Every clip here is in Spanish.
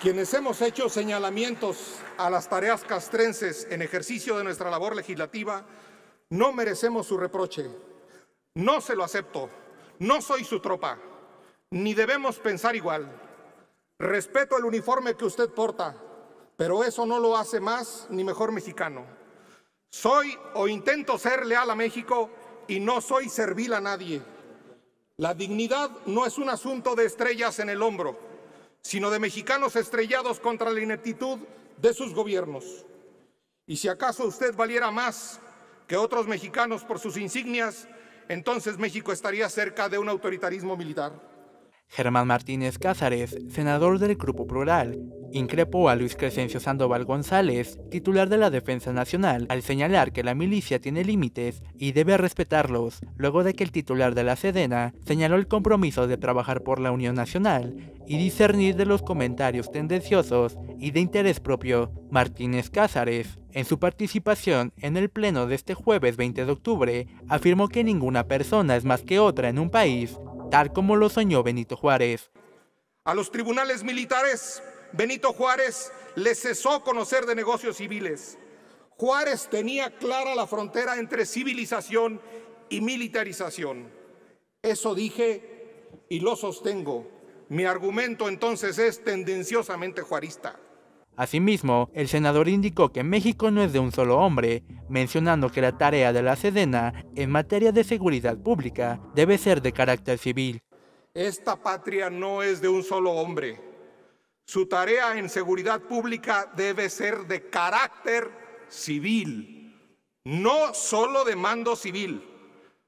Quienes hemos hecho señalamientos a las tareas castrenses en ejercicio de nuestra labor legislativa, no merecemos su reproche. No se lo acepto. No soy su tropa. Ni debemos pensar igual. Respeto el uniforme que usted porta, pero eso no lo hace más ni mejor mexicano. Soy o intento ser leal a México y no soy servil a nadie. La dignidad no es un asunto de estrellas en el hombro sino de mexicanos estrellados contra la ineptitud de sus gobiernos. Y si acaso usted valiera más que otros mexicanos por sus insignias, entonces México estaría cerca de un autoritarismo militar. Germán Martínez Cázares, senador del Grupo Plural, increpó a Luis Crescencio Sandoval González, titular de la Defensa Nacional, al señalar que la milicia tiene límites y debe respetarlos, luego de que el titular de la Sedena señaló el compromiso de trabajar por la Unión Nacional y discernir de los comentarios tendenciosos y de interés propio, Martínez Cázares, en su participación en el pleno de este jueves 20 de octubre, afirmó que ninguna persona es más que otra en un país, tal como lo soñó Benito Juárez. A los tribunales militares, Benito Juárez les cesó conocer de negocios civiles. Juárez tenía clara la frontera entre civilización y militarización. Eso dije y lo sostengo mi argumento entonces es tendenciosamente juarista. Asimismo, el senador indicó que México no es de un solo hombre, mencionando que la tarea de la Sedena en materia de seguridad pública debe ser de carácter civil. Esta patria no es de un solo hombre. Su tarea en seguridad pública debe ser de carácter civil, no solo de mando civil.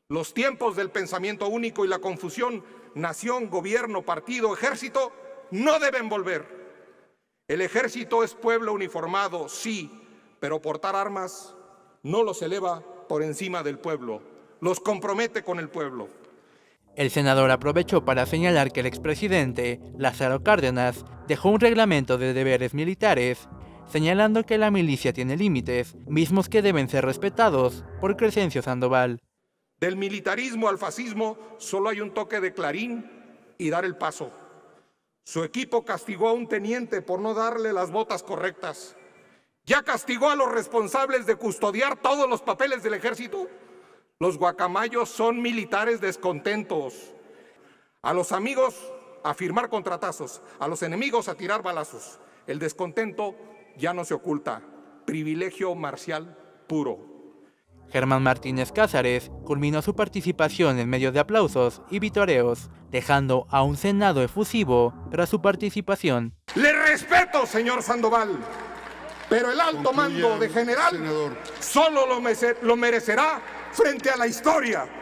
Los tiempos del pensamiento único y la confusión nación, gobierno, partido, ejército, no deben volver. El ejército es pueblo uniformado, sí, pero portar armas no los eleva por encima del pueblo, los compromete con el pueblo. El senador aprovechó para señalar que el expresidente Lázaro Cárdenas dejó un reglamento de deberes militares, señalando que la milicia tiene límites, mismos que deben ser respetados por Crescencio Sandoval. Del militarismo al fascismo solo hay un toque de clarín y dar el paso. Su equipo castigó a un teniente por no darle las botas correctas. Ya castigó a los responsables de custodiar todos los papeles del ejército. Los guacamayos son militares descontentos. A los amigos a firmar contratazos, a los enemigos a tirar balazos. El descontento ya no se oculta. Privilegio marcial puro. Germán Martínez Cázares culminó su participación en medio de aplausos y vitoreos, dejando a un Senado efusivo tras su participación. Le respeto, señor Sandoval, pero el alto mando de general solo lo merecerá frente a la historia.